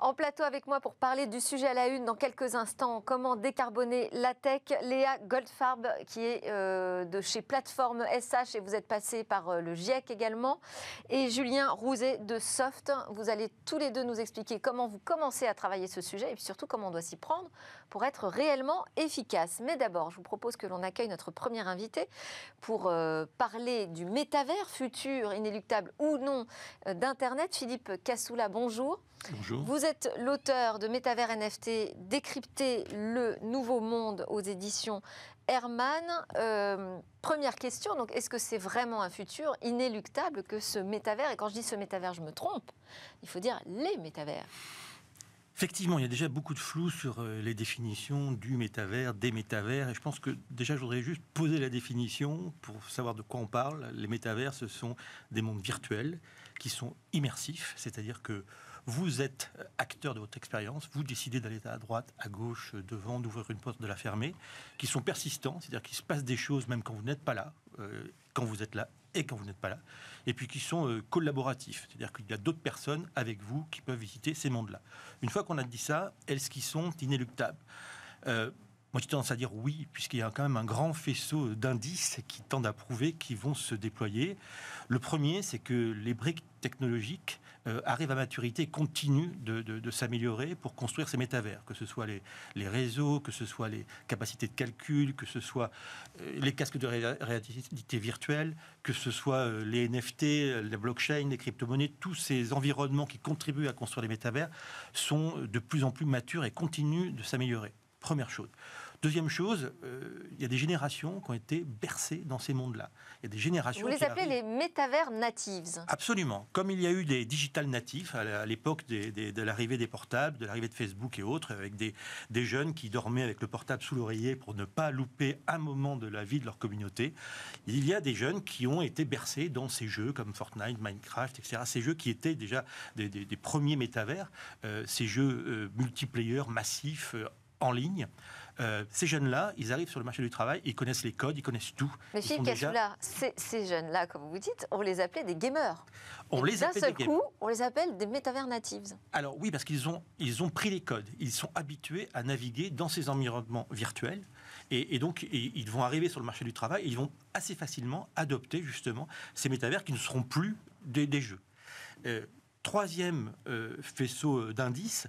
En plateau avec moi pour parler du sujet à la une dans quelques instants, comment décarboner la tech, Léa Goldfarb qui est euh, de chez Plateforme SH et vous êtes passé par euh, le GIEC également, et Julien Rouzet de Soft. Vous allez tous les deux nous expliquer comment vous commencez à travailler ce sujet et surtout comment on doit s'y prendre pour être réellement efficace. Mais d'abord, je vous propose que l'on accueille notre premier invité pour euh, parler du métavers futur, inéluctable ou non, d'Internet. Philippe Cassoula, bonjour. Bonjour êtes l'auteur de Métavers NFT, Décrypter le nouveau monde aux éditions Herman. Euh, première question, donc est-ce que c'est vraiment un futur inéluctable que ce métavers, et quand je dis ce métavers, je me trompe, il faut dire les métavers Effectivement, il y a déjà beaucoup de flou sur euh, les définitions du métavers, des métavers. Et je pense que déjà, je voudrais juste poser la définition pour savoir de quoi on parle. Les métavers, ce sont des mondes virtuels qui sont immersifs, c'est-à-dire que vous êtes euh, acteur de votre expérience, vous décidez d'aller à droite, à gauche, devant, d'ouvrir une porte, de la fermer, qui sont persistants, c'est-à-dire qu'il se passe des choses même quand vous n'êtes pas là, euh, quand vous êtes là et quand vous n'êtes pas là, et puis qui sont euh, collaboratifs, c'est-à-dire qu'il y a d'autres personnes avec vous qui peuvent visiter ces mondes-là. Une fois qu'on a dit ça, est-ce qu'ils sont inéluctables moi, j'ai tendance à dire oui, puisqu'il y a quand même un grand faisceau d'indices qui tendent à prouver qu'ils vont se déployer. Le premier, c'est que les briques technologiques euh, arrivent à maturité et continuent de, s'améliorer pour construire ces métavers, que ce soit les, réseaux, que ce soit les capacités de calcul, que ce soit euh, les casques de réalité virtuelle, que ce soit euh, les NFT, les blockchains, les crypto-monnaies, tous ces environnements qui contribuent à construire les métavers sont de plus en plus matures et continuent de s'améliorer. Première chose. Deuxième chose, euh, il y a des générations qui ont été bercées dans ces mondes-là. Il y a des générations. Vous les appelez les métavers natives. Absolument. Comme il y a eu des digital natifs à l'époque de l'arrivée des portables, de l'arrivée de Facebook et autres, avec des, jeunes qui dormaient avec le portable sous l'oreiller pour ne pas louper un moment de la vie de leur communauté. Il y a des jeunes qui ont été bercés dans ces jeux comme Fortnite, Minecraft, etc. Ces jeux qui étaient déjà des, premiers métavers, euh, ces jeux euh, multiplayer massifs en ligne. Euh, ces jeunes-là, ils arrivent sur le marché du travail, ils connaissent les codes, ils connaissent tout. Mais Philippe ces, jeunes-là, comme vous dites, on les appelait des gamers. On les appelle seul coup, on les appelle des natives Alors oui, parce qu'ils ont, ils ont pris les codes. Ils sont habitués à naviguer dans ces environnements virtuels. Et, donc, ils vont arriver sur le marché du travail ils vont assez facilement adopter justement ces métavers qui ne seront plus des, jeux. Euh, troisième euh, faisceau d'indices,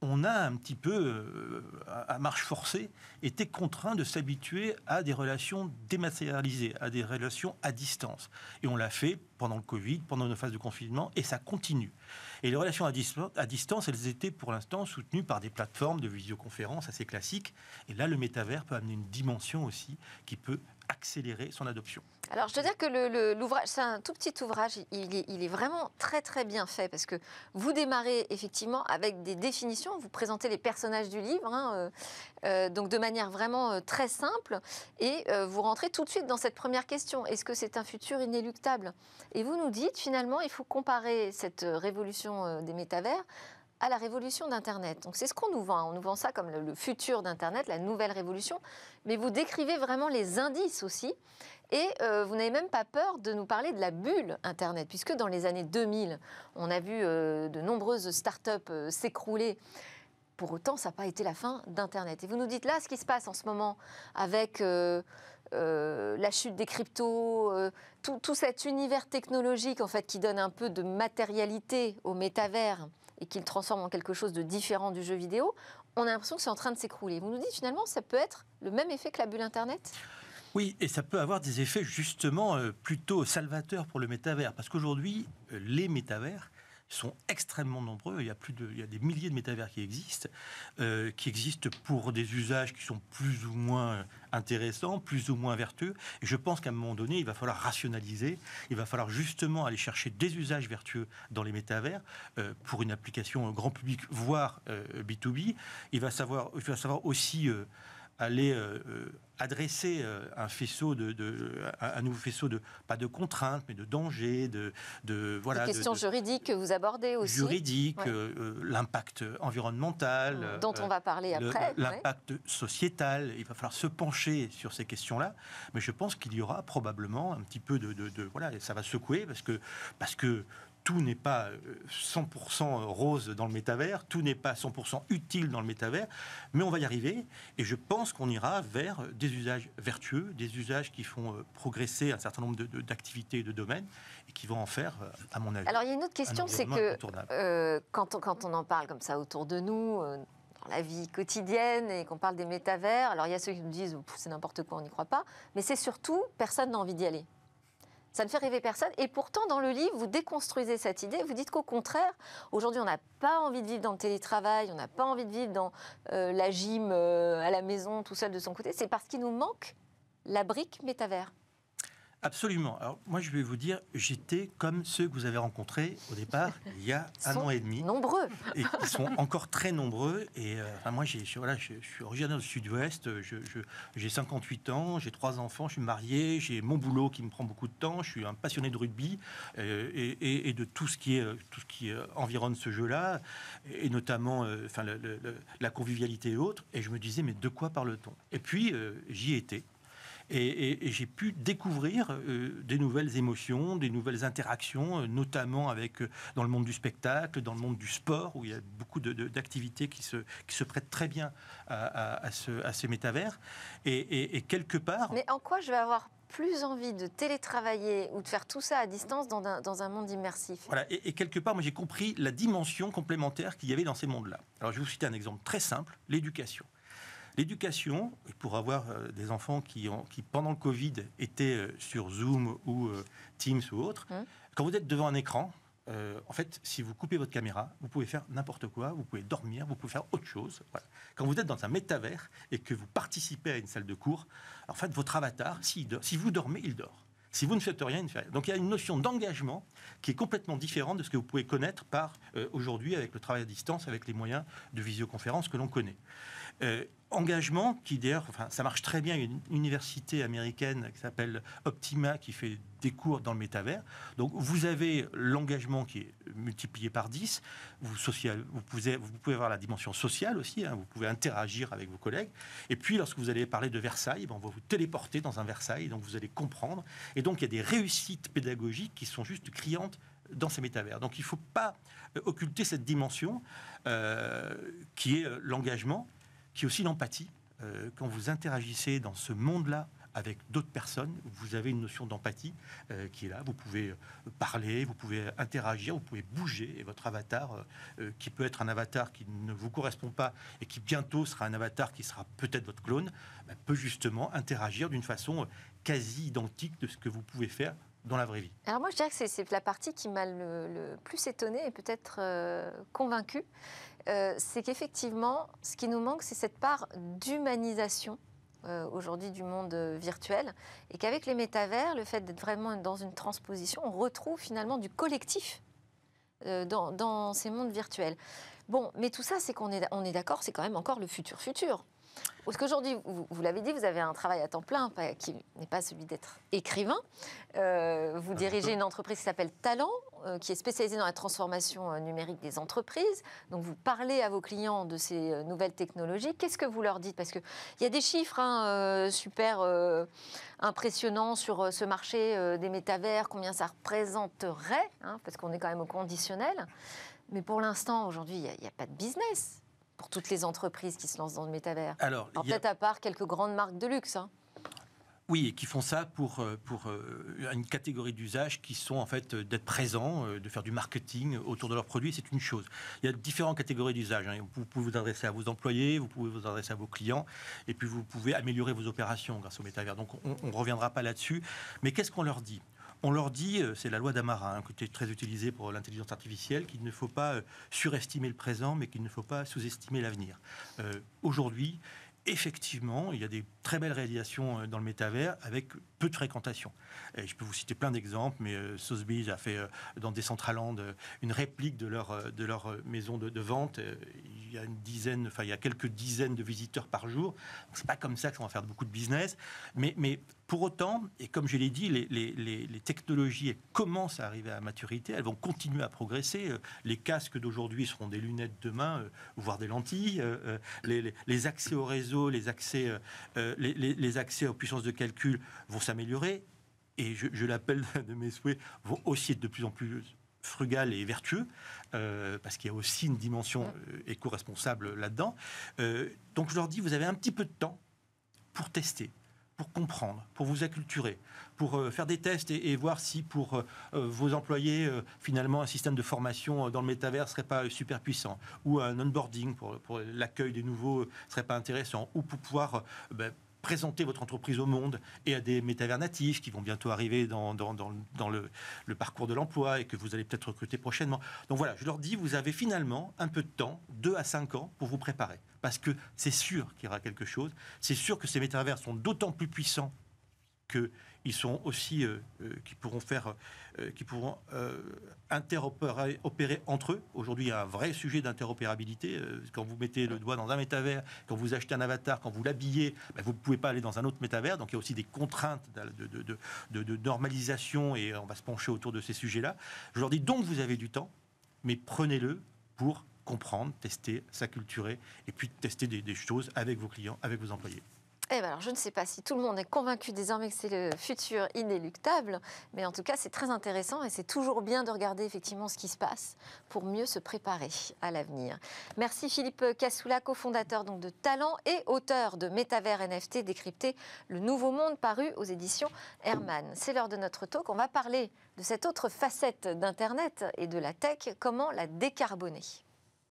on a un petit peu, euh, à marche forcée, été contraint de s'habituer à des relations dématérialisées, à des relations à distance. Et on l'a fait pendant le Covid, pendant nos phases de confinement, et ça continue. Et les relations à, à distance, elles étaient pour l'instant soutenues par des plateformes de visioconférence assez classiques. Et là, le métavers peut amener une dimension aussi qui peut accélérer son adoption. Alors, je dois dire que l'ouvrage, c'est un tout petit ouvrage, il est, vraiment très très bien fait parce que vous démarrez effectivement avec des définitions, vous présentez les personnages du livre, hein, euh, euh, donc de manière vraiment euh, très simple, et vous rentrez tout de suite dans cette première question est-ce que c'est un futur inéluctable Et vous nous dites finalement, il faut comparer cette révolution des métavers à la révolution d'Internet. Donc c'est ce qu'on nous vend. Hein. On nous vend ça comme le, futur d'Internet, la nouvelle révolution. Mais vous décrivez vraiment les indices aussi. Et euh, vous n'avez même pas peur de nous parler de la bulle Internet, puisque dans les années 2000, on a vu euh, de nombreuses startups euh, s'écrouler. Pour autant, ça n'a pas été la fin d'Internet. Et vous nous dites là ce qui se passe en ce moment avec la chute des cryptos, tout, tout, cet univers technologique en fait qui donne un peu de matérialité au métavers et qu'il transforme en quelque chose de différent du jeu vidéo, on a l'impression que c'est en train de s'écrouler. Vous nous dites finalement, ça peut être le même effet que la bulle Internet oui, et ça peut avoir des effets justement euh, plutôt salvateurs pour le métavers, parce qu'aujourd'hui, euh, les métavers sont extrêmement nombreux. Il y a, plus de, il y a des milliers de métavers qui existent, euh, qui existent pour des usages qui sont plus ou moins intéressants, plus ou moins vertueux. je pense qu'à un moment donné, il va falloir rationaliser. Il va falloir justement aller chercher des usages vertueux dans les métavers euh, pour une application grand public, voire B2B. Euh, il va, savoir, il va savoir aussi aller euh, euh, adresser euh, un faisceau de, un nouveau faisceau de pas de contraintes mais de dangers de, de voilà des questions juridiques que vous abordez aussi juridique l'impact environnemental dont on va parler après l'impact sociétal il va falloir se pencher sur ces questions là mais je pense qu'il y aura probablement un petit peu de, voilà ça va secouer parce que parce que tout n'est pas 100% euh, euh, rose dans le métavers, tout n'est pas 100% utile dans le métavers, mais on va y arriver et je pense qu'on ira vers euh, des usages vertueux, des usages qui font progresser un certain nombre d'activités et de domaines et qui vont en faire, à mon avis. Alors il y a une autre question, c'est que quand, on, quand on en parle comme ça autour de nous, dans la vie quotidienne et qu'on parle des métavers. Alors il y a ceux qui nous disent oh, c'est n'importe quoi, on n'y croit pas, mais c'est surtout personne n'a envie d'y aller. Ça ne fait rêver personne. Et pourtant, dans le livre, vous déconstruisez cette idée. Vous dites qu'au contraire, aujourd'hui, on n'a pas envie de vivre dans le télétravail, on n'a pas envie de vivre dans euh, la gym euh, à la maison, tout seul de son côté. C'est parce qu'il nous manque la brique métavers. Absolument. Alors moi, je vais vous dire, j'étais comme ceux que vous avez rencontrés au départ il y a un an et demi. Nombreux. Et qui sont encore très nombreux. Et euh, enfin, moi, j'ai, je, je, suis originaire du Sud-Ouest. j'ai 58 ans, j'ai trois enfants, je suis marié, j'ai mon boulot qui me prend beaucoup de temps. Je suis un passionné de rugby euh, et, de tout ce qui est euh, tout ce qui environne ce jeu-là, et notamment, enfin, la convivialité et autres. Et je me disais, mais de quoi parle-t-on Et puis j'y étais. Et, j'ai pu découvrir euh, des nouvelles émotions, des nouvelles interactions, euh, notamment avec euh, dans le monde du spectacle, dans le monde du sport, où il y a beaucoup d'activités qui, se, prêtent très bien à, ce, ces métavers. Et, quelque part. Mais en quoi je vais avoir plus envie de télétravailler ou de faire tout ça à distance dans un, monde immersif. Voilà, et, et quelque part, moi j'ai compris la dimension complémentaire qu'il y avait dans ces mondes-là. Alors je vais vous citer un exemple très simple, l'éducation. L'éducation, pour avoir euh, des enfants qui, ont, qui, pendant le Covid, étaient euh, sur Zoom ou euh, Teams ou autre, hein quand vous êtes devant un écran, en fait, si vous coupez votre caméra, vous pouvez faire n'importe quoi, vous pouvez dormir, vous pouvez faire autre chose. Quand vous êtes dans un métavers et que vous participez à une salle de cours, en fait, votre avatar, dort, si vous dormez, il dort. Si vous ne faites rien, il ne fait rien. Donc il y a une notion d'engagement qui est complètement différente de ce que vous pouvez connaître par aujourd'hui avec le travail à distance, avec les moyens de visioconférence que l'on connaît. Euh, engagement qui d'ailleurs, enfin, ça marche très bien. une université américaine qui s'appelle Optima qui fait des cours dans le métavers. Donc vous avez l'engagement qui est multiplié par 10. Vous, pouvez, vous avoir la dimension sociale aussi. Hein. vous pouvez interagir avec vos collègues. Et puis lorsque vous allez parler de Versailles, ben, on va vous téléporter dans un Versailles. Donc vous allez comprendre. Et donc il y a des réussites pédagogiques qui sont juste criantes dans ces métavers. Donc il ne faut pas occulter cette dimension euh, qui est euh, l'engagement qui est aussi l'empathie. Euh, quand vous interagissez dans ce monde-là avec d'autres personnes, vous avez une notion d'empathie euh, qui est là. Vous pouvez euh, parler, vous pouvez interagir, vous pouvez bouger. Et votre avatar, qui peut être un avatar qui ne vous correspond pas et qui bientôt sera un avatar qui sera peut-être votre clone, bah, peut justement interagir d'une façon quasi identique de ce que vous pouvez faire dans la vraie vie Alors moi, je dirais que c'est la partie qui m'a le, plus étonnée et peut-être convaincue. Euh, c'est qu'effectivement, ce qui nous manque, c'est cette part d'humanisation euh, aujourd'hui du monde euh, virtuel, et qu'avec les métavers, le fait d'être vraiment dans une transposition, on retrouve finalement du collectif dans, ces mondes virtuels. Bon, mais tout ça, c'est qu'on est d'accord, c'est quand même encore le futur futur. Parce qu'aujourd'hui, vous, l'avez dit, vous avez un travail à temps plein qui n'est pas celui d'être écrivain. Euh, vous ah, dirigez une entreprise qui s'appelle Talent, euh, qui est spécialisée dans la transformation euh, numérique des entreprises. Donc vous parlez à vos clients de ces nouvelles technologies. Qu'est-ce que vous leur dites Parce qu'il y a des chiffres hein, super impressionnants sur ce marché des métavers, combien ça représenterait, hein, parce qu'on est quand même au conditionnel. Mais pour l'instant, aujourd'hui, il n'y a pas de business pour toutes les entreprises qui se lancent dans le métavers. Alors, en peut à part quelques grandes marques de luxe. Hein. Oui, et qui font ça pour, euh, pour euh, une catégorie d'usage qui sont en fait euh, d'être présents, de faire du marketing autour de leurs produits, c'est une chose. Il y a différentes catégories d'usages. Hein. Vous pouvez vous adresser à vos employés, vous pouvez vous adresser à vos clients, et puis vous pouvez améliorer vos opérations grâce au métavers. Donc on ne reviendra pas là-dessus. Mais qu'est-ce qu'on leur dit on leur dit, euh, c'est la loi d'Amara, un hein, qui est très utilisée pour l'intelligence artificielle, qu'il ne faut pas euh, surestimer le présent, mais qu'il ne faut pas sous-estimer l'avenir. Euh, aujourd'hui, effectivement, il y a des très belles réalisations dans le métavers avec peu de fréquentation. Et je peux vous citer plein d'exemples, mais euh, a fait dans Decentraland une réplique de leur, de leur maison de, vente. Il y a une dizaine, enfin, il y a quelques dizaines de visiteurs par jour. C'est pas comme ça qu'on va faire beaucoup de business, mais pour autant, et comme je l'ai dit, les, les, les, technologies commencent à arriver à maturité, elles vont continuer à progresser. Euh, les casques d'aujourd'hui seront des lunettes demain, euh, voire des lentilles. Euh, les, accès au réseau, les accès, les accès aux puissances de calcul vont s'améliorer. Et je, l'appelle de mes souhaits, vont aussi être de plus en plus frugal et vertueux, parce qu'il y a aussi une dimension éco-responsable là-dedans. donc je leur dis, vous avez un petit peu de temps pour tester pour comprendre, pour vous acculturer, pour euh, faire des tests et, voir si pour euh, euh, vos employés, finalement, un système de formation dans le métavers serait pas super puissant, ou un onboarding pour, l'accueil des nouveaux serait pas intéressant, ou pour pouvoir... Ben, présenter votre entreprise au monde et à des métavers natifs qui vont bientôt arriver dans, dans, le, le, parcours de l'emploi et que vous allez peut-être recruter prochainement. Donc voilà, je leur dis, vous avez finalement un peu de temps, deux à cinq ans, pour vous préparer. Parce que c'est sûr qu'il y aura quelque chose, c'est sûr que ces métavers sont d'autant plus puissants que ils sont aussi euh, euh, qui pourront faire, euh, qui pourront interopérer opérer entre eux. Aujourd'hui, il y a un vrai sujet d'interopérabilité. Quand vous mettez le doigt dans un métavers, quand vous achetez un avatar, quand vous l'habillez, ben, vous ne pouvez pas aller dans un autre métavers. Donc il y a aussi des contraintes de, normalisation et on va se pencher autour de ces sujets-là. Je leur dis donc vous avez du temps, mais prenez-le pour comprendre, tester, s'acculturer et puis tester des choses avec vos clients, avec vos employés. Eh ben alors, je ne sais pas si tout le monde est convaincu désormais que c'est le futur inéluctable, mais en tout cas, c'est très intéressant et c'est toujours bien de regarder effectivement ce qui se passe pour mieux se préparer à l'avenir. Merci Philippe Cassoula, cofondateur donc de Talent et auteur de Métavers NFT décrypté le nouveau monde paru aux éditions Herman. C'est l'heure de notre talk, on va parler de cette autre facette d'Internet et de la tech, comment la décarboner.